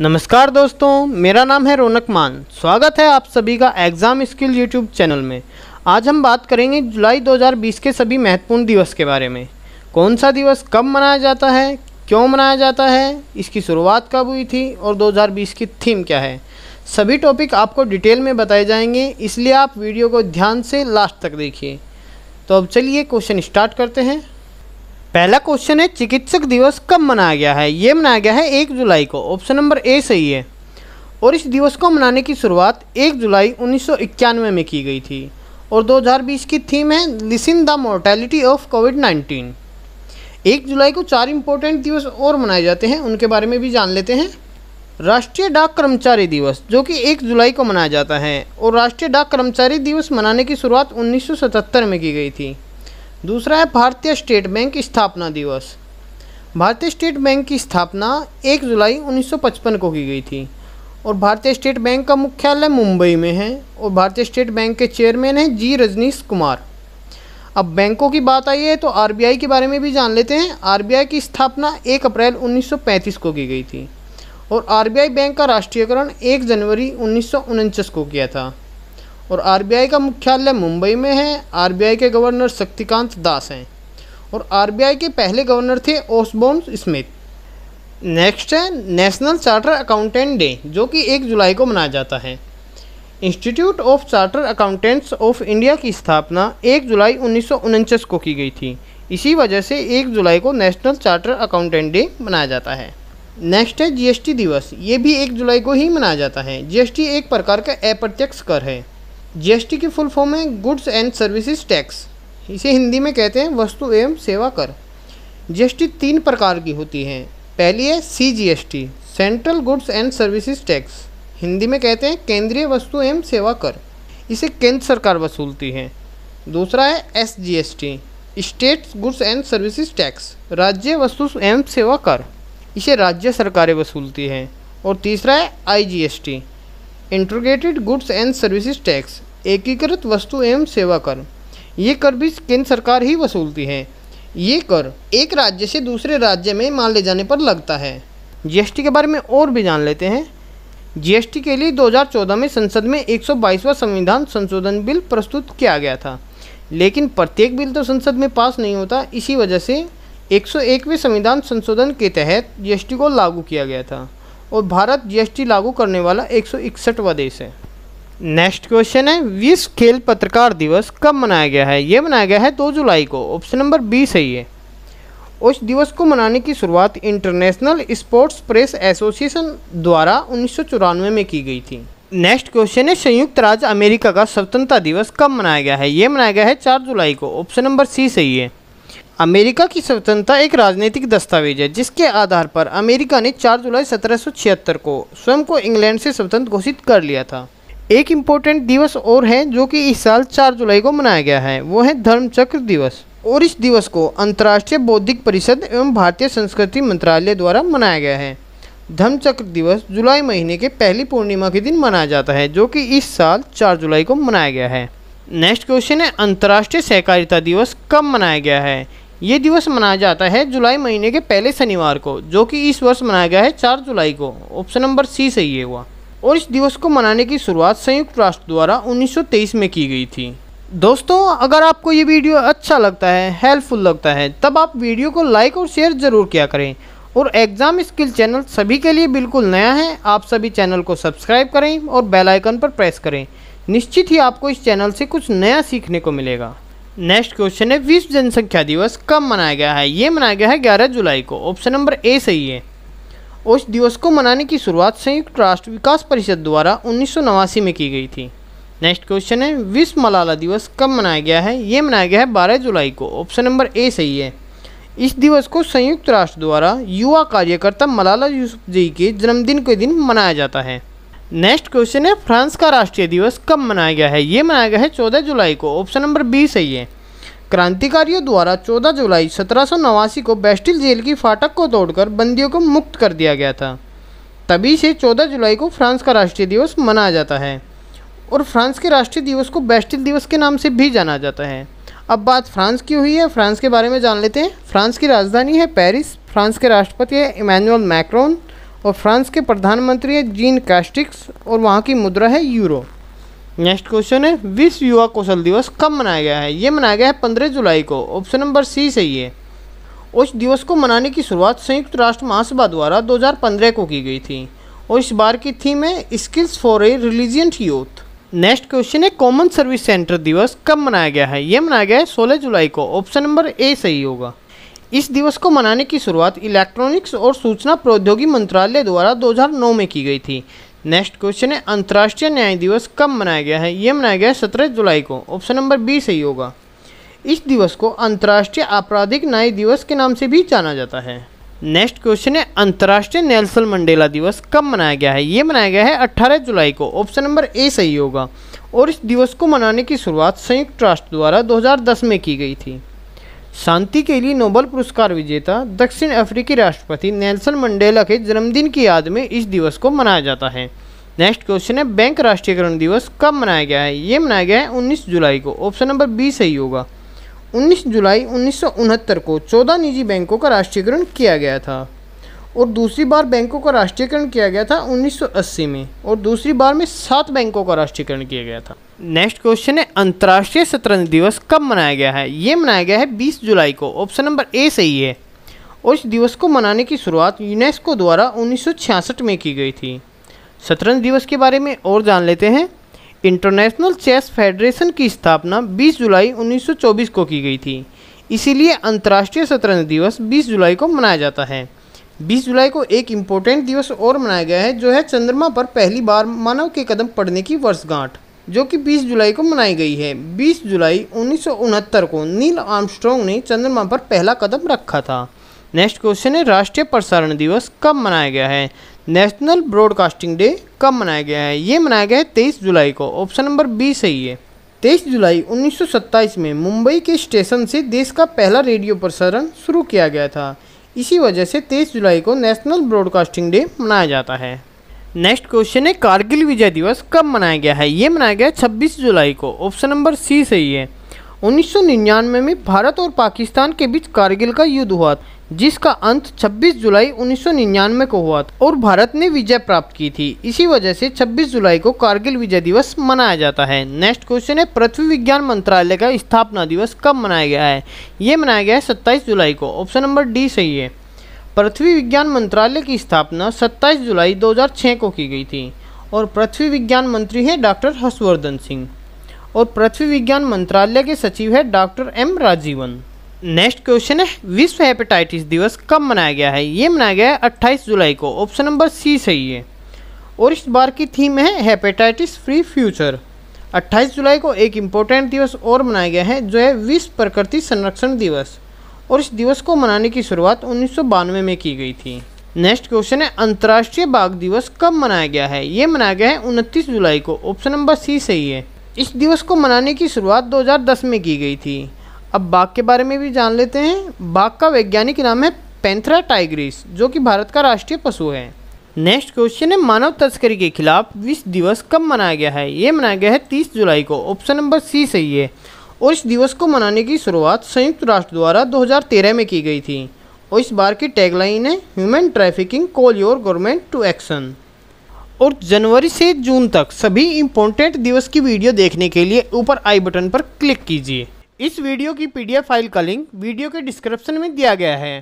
नमस्कार दोस्तों मेरा नाम है रौनक मान स्वागत है आप सभी का एग्ज़ाम स्किल यूट्यूब चैनल में आज हम बात करेंगे जुलाई 2020 के सभी महत्वपूर्ण दिवस के बारे में कौन सा दिवस कब मनाया जाता है क्यों मनाया जाता है इसकी शुरुआत कब हुई थी और 2020 की थीम क्या है सभी टॉपिक आपको डिटेल में बताए जाएंगे इसलिए आप वीडियो को ध्यान से लास्ट तक देखिए तो अब चलिए क्वेश्चन स्टार्ट करते हैं पहला क्वेश्चन है चिकित्सक दिवस कब मनाया गया है ये मनाया गया है एक जुलाई को ऑप्शन नंबर ए सही है और इस दिवस को मनाने की शुरुआत एक जुलाई उन्नीस में की गई थी और 2020 की थीम है listen the mortality of COVID 19 एक जुलाई को चार इम्पोर्टेंट दिवस और मनाए जाते हैं उनके बारे में भी जान लेते हैं राष्ट्रीय डाक कर्मचारी दिवस जो कि एक जुलाई को मनाया जाता है और राष्ट्रीय डाक कर्मचारी दिवस मनाने की शुरुआत उन्नीस में की गई थी दूसरा है भारतीय स्टेट बैंक स्थापना दिवस भारतीय स्टेट बैंक की स्थापना 1 जुलाई 1955 को की गई थी और भारतीय स्टेट बैंक का मुख्यालय मुंबई में है और भारतीय स्टेट बैंक के चेयरमैन हैं जी रजनीश कुमार अब बैंकों की बात आई है तो आरबीआई के बारे में भी जान लेते हैं आरबीआई की स्थापना 1 अप्रैल 1935 को की गई थी और आरबीआई बैंक का राष्ट्रीयकरण 1 जनवरी उन्नीस को किया था और आरबीआई का मुख्यालय मुंबई में है आरबीआई के गवर्नर शक्तिकांत दास हैं और आरबीआई के पहले गवर्नर थे ओसबोम स्मिथ नेक्स्ट है नेशनल चार्टर अकाउंटेंट डे जो कि एक जुलाई को मनाया जाता है institute of charter accountants of India की स्थापना एक जुलाई उन्नीस को की गई थी इसी वजह से एक जुलाई को नेशनल चार्टर अकाउंटेंट डे मनाया जाता है नेक्स्ट है जीएसटी दिवस ये भी एक जुलाई को ही मनाया जाता है जीएसटी एक प्रकार का अप्रत्यक्ष कर है जीएसटी की फुल फॉर्म है गुड्स एंड सर्विसेज टैक्स इसे हिंदी में कहते हैं वस्तु एवं सेवा कर जीएसटी तीन प्रकार की होती है पहली है CGST central goods and services tax Hindi में कहते हैं केंद्रीय वस्तु एवं सेवा कर इसे केंद्र सरकार वसूलती है दूसरा है S S G T state goods and services tax राज्य वस्तु एवं सेवा कर इसे राज्य सरकारें वसूलती हैं और तीसरा है I G S T integrated goods and services tax एकीकृत वस्तु एवं सेवा कर ये कर भी केंद्र सरकार ही वसूलती है ये कर एक राज्य से दूसरे राज्य में माल ले जाने पर लगता है जीएसटी के बारे में और भी जान लेते हैं जीएसटी के लिए 2014 में संसद में 122वां संविधान संशोधन बिल प्रस्तुत किया गया था लेकिन प्रत्येक बिल तो संसद में पास नहीं होता इसी वजह से 101वें संविधान संशोधन के तहत जीएसटी को लागू किया गया था और भारत जीएसटी लागू करने वाला एक देश है नेक्स्ट क्वेश्चन है विश्व खेल पत्रकार दिवस कब मनाया गया है ये मनाया गया है दो जुलाई को ऑप्शन नंबर बी सही है उस दिवस को मनाने की शुरुआत इंटरनेशनल स्पोर्ट्स प्रेस एसोसिएशन द्वारा उन्नीस में की गई थी नेक्स्ट क्वेश्चन है संयुक्त राज्य अमेरिका का स्वतंत्रता दिवस कब मनाया गया है ये मनाया गया है चार जुलाई को ऑप्शन नंबर सी सही है अमेरिका की स्वतंत्रता एक राजनीतिक दस्तावेज है जिसके आधार पर अमेरिका ने 4 जुलाई 1776 को स्वयं को इंग्लैंड से स्वतंत्र घोषित कर लिया था एक इम्पोर्टेंट दिवस और है जो कि इस साल 4 जुलाई को मनाया गया है वो है धर्मचक्र दिवस और इस दिवस को अंतर्राष्ट्रीय बौद्धिक परिषद एवं भारतीय संस्कृति मंत्रालय द्वारा मनाया गया है धर्मचक्र दिवस जुलाई महीने के पहली पूर्णिमा के दिन मनाया जाता है जो कि इस साल 4 जुलाई को मनाया गया है नेक्स्ट क्वेश्चन है अंतर्राष्ट्रीय सहकारिता दिवस कब मनाया गया है ये दिवस मनाया जाता है जुलाई महीने के पहले शनिवार को जो कि इस वर्ष मनाया गया है चार जुलाई को ऑप्शन नंबर सी सही है हुआ और इस दिवस को मनाने की शुरुआत संयुक्त राष्ट्र द्वारा 1923 में की गई थी दोस्तों अगर आपको ये वीडियो अच्छा लगता है हेल्पफुल लगता है तब आप वीडियो को लाइक और शेयर ज़रूर किया करें और एग्ज़ाम स्किल चैनल सभी के लिए बिल्कुल नया है आप सभी चैनल को सब्सक्राइब करें और बेल आइकन पर प्रेस करें निश्चित ही आपको इस चैनल से कुछ नया सीखने को मिलेगा नेक्स्ट क्वेश्चन है विश्व जनसंख्या दिवस कब मनाया गया है ये मनाया गया है ग्यारह जुलाई को ऑप्शन नंबर ए सही है उस दिवस को मनाने की शुरुआत संयुक्त राष्ट्र विकास परिषद द्वारा उन्नीस में की गई थी नेक्स्ट क्वेश्चन है विश्व मलाला दिवस कब मनाया गया है ये मनाया गया है बारह जुलाई को ऑप्शन नंबर ए सही है इस दिवस को संयुक्त राष्ट्र द्वारा युवा कार्यकर्ता मलाला यूसुफ जी के जन्मदिन के दिन मनाया जाता है नेक्स्ट क्वेश्चन है फ्रांस का राष्ट्रीय दिवस कब मनाया गया है ये मनाया गया है 14 जुलाई को ऑप्शन नंबर बी सही है क्रांतिकारियों द्वारा 14 जुलाई सत्रह को बेस्टिल जेल की फाटक को तोड़कर बंदियों को मुक्त कर दिया गया था तभी से 14 जुलाई को फ्रांस का राष्ट्रीय दिवस मनाया जाता है और फ्रांस के राष्ट्रीय दिवस को बेस्टिल दिवस के नाम से भी जाना जाता है अब बात फ्रांस की हुई है फ्रांस के बारे में जान लेते हैं फ्रांस की राजधानी है पेरिस फ्रांस के राष्ट्रपति है इमैनुअल मैक्रोन और फ्रांस के प्रधानमंत्री है जीन कैस्टिक्स और वहाँ की मुद्रा है यूरो नेक्स्ट क्वेश्चन है विश्व युवा कौशल दिवस कब मनाया गया है ये मनाया गया है पंद्रह जुलाई को ऑप्शन नंबर सी सही है उस दिवस को मनाने की शुरुआत संयुक्त राष्ट्र महासभा द्वारा 2015 को की गई थी और इस बार की थीम है skills for a resilient youth next question है कॉमन सर्विस सेंटर दिवस कब मनाया गया है ये मनाया गया है सोलह जुलाई को ऑप्शन नंबर ए सही होगा इस दिवस को मनाने की शुरुआत इलेक्ट्रॉनिक्स और सूचना प्रौद्योगिकी मंत्रालय द्वारा 2009 में की गई थी नेक्स्ट क्वेश्चन है अंतर्राष्ट्रीय न्याय दिवस कब मनाया गया है ये मनाया गया है सत्रह जुलाई को ऑप्शन नंबर बी सही होगा इस दिवस को अंतर्राष्ट्रीय आपराधिक न्याय दिवस के नाम से भी जाना जाता है नेक्स्ट क्वेश्चन है अंतर्राष्ट्रीय नेल्सन मंडेला दिवस कब मनाया गया है ये मनाया गया है 18 जुलाई को ऑप्शन नंबर ए सही होगा और इस दिवस को मनाने की शुरुआत संयुक्त राष्ट्र द्वारा 2010 में की गई थी शांति के लिए नोबल पुरस्कार विजेता दक्षिण अफ्रीकी राष्ट्रपति नेल्सन मंडेला के जन्मदिन की याद में इस दिवस को मनाया जाता है नेक्स्ट क्वेश्चन है बैंक राष्ट्रीयकरण दिवस कब मनाया गया है ये मनाया गया है 19 जुलाई को ऑप्शन नंबर बी सही होगा 19 जुलाई उन्नीस को 14 निजी बैंकों का राष्ट्रीयकरण किया गया था और दूसरी बार बैंकों का राष्ट्रीयकरण किया गया था 1980 में और दूसरी बार में सात बैंकों का राष्ट्रीयकरण किया गया था नेक्स्ट क्वेश्चन है अंतर्राष्ट्रीय शतरंज दिवस कब मनाया गया है ये मनाया गया है 20 जुलाई को ऑप्शन नंबर ए सही है उस दिवस को मनाने की शुरुआत यूनेस्को द्वारा 1966 में की गई थी शतरंज दिवस के बारे में और जान लेते हैं इंटरनेशनल चेस फेडरेशन की स्थापना 20 जुलाई 1924 को की गई थी इसीलिए अंतर्राष्ट्रीय शतरंज दिवस 20 जुलाई को मनाया जाता है 20 जुलाई को एक इम्पोर्टेंट दिवस और मनाया गया है जो है चंद्रमा पर पहली बार मानव के कदम पड़ने की वर्षगांठ जो कि 20 जुलाई को मनाई गई है 20 जुलाई उन्नीस को नील आर्मस्ट्रॉन्ग ने चंद्रमा पर पहला कदम रखा था नेक्स्ट क्वेश्चन है राष्ट्रीय प्रसारण दिवस कब मनाया गया है नेशनल ब्रॉडकास्टिंग डे कब मनाया गया है ये मनाया गया है तेईस जुलाई को ऑप्शन नंबर बी सही है तेईस जुलाई 1927 में मुंबई के स्टेशन से देश का पहला रेडियो प्रसारण शुरू किया गया था इसी वजह से तेईस जुलाई को नेशनल ब्रॉडकास्टिंग डे मनाया जाता है नेक्स्ट क्वेश्चन है कारगिल विजय दिवस कब मनाया गया है ये मनाया गया 26 जुलाई को ऑप्शन नंबर सी सही है 1999 में भारत और पाकिस्तान के बीच कारगिल का युद्ध हुआ जिसका अंत 26 जुलाई 1999 को हुआ और भारत ने विजय प्राप्त की थी इसी वजह से 26 जुलाई को कारगिल विजय दिवस मनाया जाता है नेक्स्ट क्वेश्चन है पृथ्वी विज्ञान मंत्रालय का स्थापना दिवस कब मनाया गया है ये मनाया गया है सत्ताईस जुलाई को ऑप्शन नंबर डी सही है पृथ्वी विज्ञान मंत्रालय की स्थापना 27 जुलाई 2006 को की गई थी और पृथ्वी विज्ञान मंत्री हैं डॉक्टर हर्षवर्धन सिंह और पृथ्वी विज्ञान मंत्रालय के सचिव है doctor M Rajeevan next question है विश्व हेपेटाइटिस दिवस कब मनाया गया है ये मनाया गया है अट्ठाईस जुलाई को ऑप्शन नंबर सी सही है और इस बार की थीम है हेपेटाइटिस फ्री फ्यूचर 28 जुलाई को एक इम्पोर्टेंट दिवस और मनाया गया है जो है विश्व प्रकृति संरक्षण दिवस और इस दिवस को मनाने की शुरुआत उन्नीस में की गई थी नेक्स्ट क्वेश्चन है अंतर्राष्ट्रीय बाघ दिवस कब मनाया गया है ये मनाया गया है उनतीस जुलाई को ऑप्शन नंबर सी सही है इस दिवस को मनाने की शुरुआत 2010 में की गई थी अब बाघ के बारे में भी जान लेते हैं बाघ का वैज्ञानिक नाम है पेंथरा टाइग्रिस जो कि भारत का राष्ट्रीय पशु है नेक्स्ट क्वेश्चन है मानव तस्करी के खिलाफ विश्व दिवस कब मनाया गया है ये मनाया गया है तीस जुलाई को ऑप्शन नंबर सी सही है और इस दिवस को मनाने की शुरुआत संयुक्त राष्ट्र द्वारा 2013 में की गई थी और इस बार की टैगलाइन है human trafficking call your government to action और जनवरी से जून तक सभी इम्पोर्टेंट दिवस की वीडियो देखने के लिए ऊपर आई बटन पर क्लिक कीजिए इस वीडियो की पी फाइल का लिंक वीडियो के डिस्क्रिप्शन में दिया गया है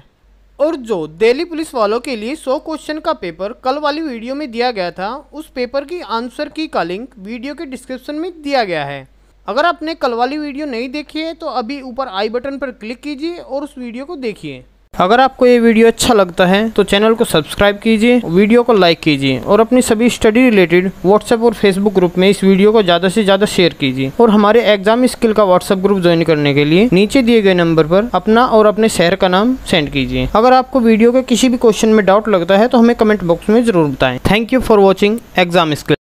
और जो दिल्ली पुलिस वालों के लिए 100 क्वेश्चन का पेपर कल वाली वीडियो में दिया गया था उस पेपर की आंसर की का लिंक वीडियो के डिस्क्रिप्शन में दिया गया है अगर आपने कल वाली वीडियो नहीं देखी है तो अभी ऊपर आई बटन पर क्लिक कीजिए और उस वीडियो को देखिए अगर आपको ये वीडियो अच्छा लगता है तो चैनल को सब्सक्राइब कीजिए वीडियो को लाइक कीजिए और अपनी सभी स्टडी रिलेटेड व्हाट्सएप और फेसबुक ग्रुप में इस वीडियो को ज़्यादा से ज़्यादा शेयर कीजिए और हमारे एग्जाम स्किल का व्हाट्सएप ग्रुप ज्वाइन करने के लिए नीचे दिए गए नंबर पर अपना और अपने शहर का नाम सेंड कीजिए अगर आपको वीडियो के किसी भी क्वेश्चन में डाउट लगता है तो हमें कमेंट बॉक्स में जरूर बताएं thank you for watching exam skill